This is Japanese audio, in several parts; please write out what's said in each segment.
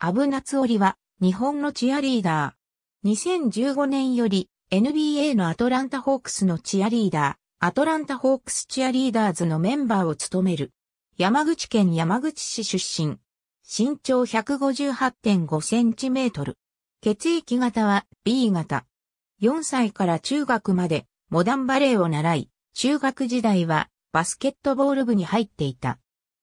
アブナツオリは、日本のチアリーダー。2015年より、NBA のアトランタホークスのチアリーダー、アトランタホークスチアリーダーズのメンバーを務める。山口県山口市出身。身長158.5センチメートル。血液型は B 型。4歳から中学までモダンバレーを習い、中学時代はバスケットボール部に入っていた。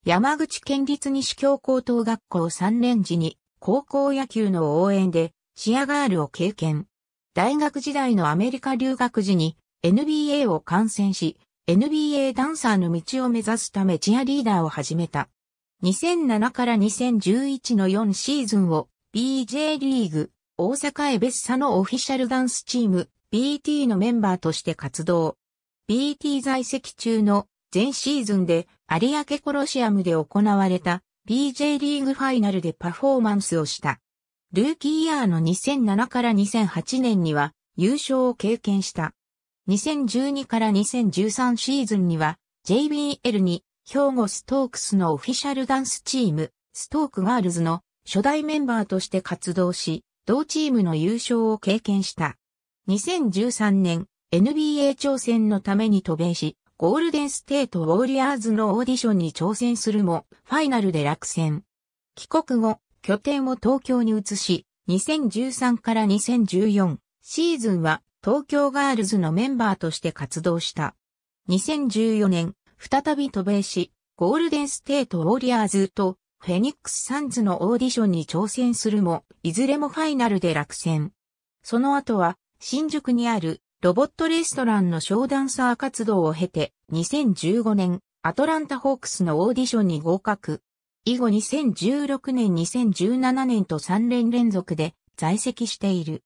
山口県立西京高等学校3年時に高校野球の応援でチアガールを経験。大学時代のアメリカ留学時に NBA を観戦し、NBA ダンサーの道を目指すためチアリーダーを始めた。2007から2011の4シーズンを BJ リーグ大阪エベッサのオフィシャルダンスチーム BT のメンバーとして活動。BT 在籍中の前シーズンで有明コロシアムで行われた BJ リーグファイナルでパフォーマンスをした。ルーキーイヤーの2007から2008年には優勝を経験した。2012から2013シーズンには JBL に兵庫ストークスのオフィシャルダンスチームストークガールズの初代メンバーとして活動し、同チームの優勝を経験した。2013年 NBA 挑戦のために渡米し、ゴールデンステートウォーリアーズのオーディションに挑戦するも、ファイナルで落選。帰国後、拠点を東京に移し、2013から2014シーズンは東京ガールズのメンバーとして活動した。2014年、再び渡米し、ゴールデンステートウォリアーズとフェニックスサンズのオーディションに挑戦するも、いずれもファイナルで落選。その後は、新宿にあるロボットレストランのダンサー活動を経て、2015年、アトランタホークスのオーディションに合格。以後2016年2017年と3年連続で在籍している。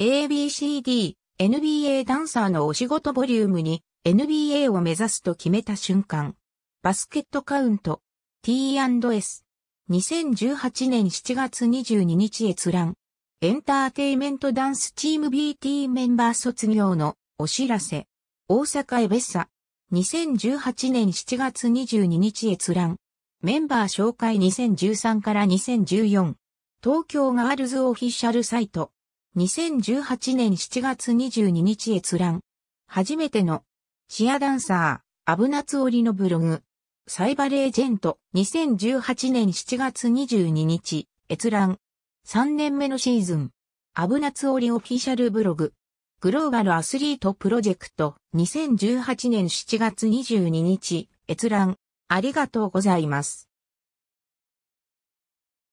ABCD、NBA ダンサーのお仕事ボリュームに NBA を目指すと決めた瞬間。バスケットカウント、T&S。2018年7月22日閲覧。エンターテイメントダンスチーム BT メンバー卒業のお知らせ。大阪エベッサ。2018年7月22日閲覧。メンバー紹介2013から2014。東京ガールズオフィシャルサイト。2018年7月22日閲覧。初めてのチアダンサー、アブナツオリのブログ。サイバレージェント2018年7月22日閲覧。3年目のシーズン、アブナツオリオフィシャルブログ、グローバルアスリートプロジェクト2018年7月22日、閲覧、ありがとうございます。